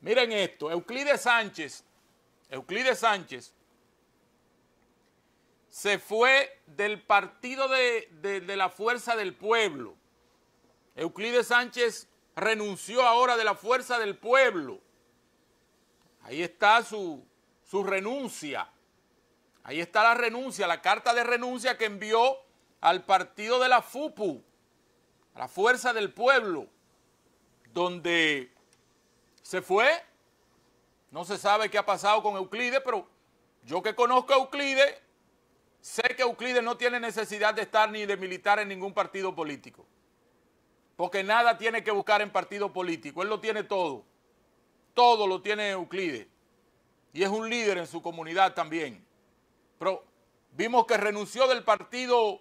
Miren esto, Euclides Sánchez, Euclides Sánchez se fue del partido de, la Fuerza del Pueblo. Euclides Sánchez renunció ahora de la Fuerza del Pueblo. Ahí está su, su renuncia. Ahí está la renuncia, la carta de renuncia que envió al partido de la FUPU, a la Fuerza del Pueblo, donde se fue. No se sabe qué ha pasado con Euclides, pero yo que conozco a Euclides, sé que Euclides no tiene necesidad de estar ni de militar en ningún partido político. Porque nada tiene que buscar en partido político. Él lo tiene todo. Todo lo tiene Euclides. Y es un líder en su comunidad también. Pero vimos que renunció del partido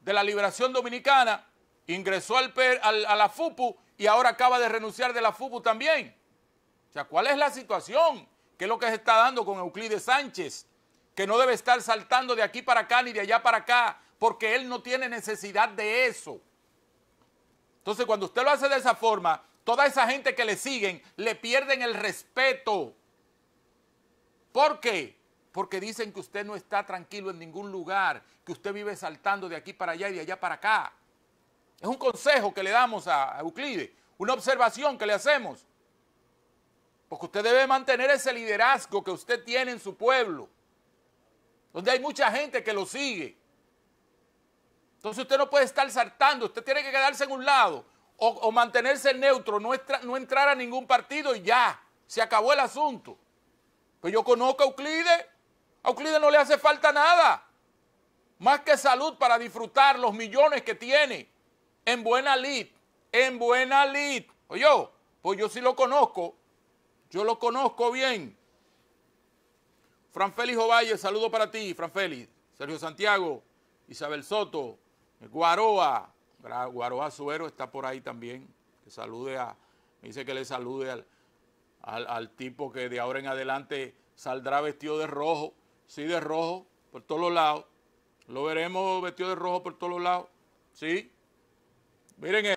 de la Liberación Dominicana, ingresó al, al, a la FUPU y ahora acaba de renunciar de la FUBU también. O sea, ¿cuál es la situación? ¿Qué es lo que se está dando con Euclides Sánchez? Que no debe estar saltando de aquí para acá ni de allá para acá, porque él no tiene necesidad de eso. Entonces, cuando usted lo hace de esa forma, toda esa gente que le siguen le pierden el respeto. ¿Por qué? Porque dicen que usted no está tranquilo en ningún lugar, que usted vive saltando de aquí para allá y de allá para acá. Es un consejo que le damos a Euclide, una observación que le hacemos. Porque usted debe mantener ese liderazgo que usted tiene en su pueblo, donde hay mucha gente que lo sigue. Entonces usted no puede estar saltando, usted tiene que quedarse en un lado o, mantenerse neutro, no, no, entrar a ningún partido y ya, se acabó el asunto. Pues yo conozco a Euclide, a Euclide no le hace falta nada, más que salud para disfrutar los millones que tiene en buena lid, en buena lid. Oye, pues yo sí lo conozco, yo lo conozco bien. Fran Félix Ovalle, saludo para ti, Fran Félix. Sergio Santiago, Isabel Soto, Guaroa, Guaroa Suero está por ahí también. Que salude a, me dice que le salude al, al, al tipo que de ahora en adelante saldrá vestido de rojo, sí, de rojo, por todos los lados. Lo veremos vestido de rojo por todos los lados, sí. Miren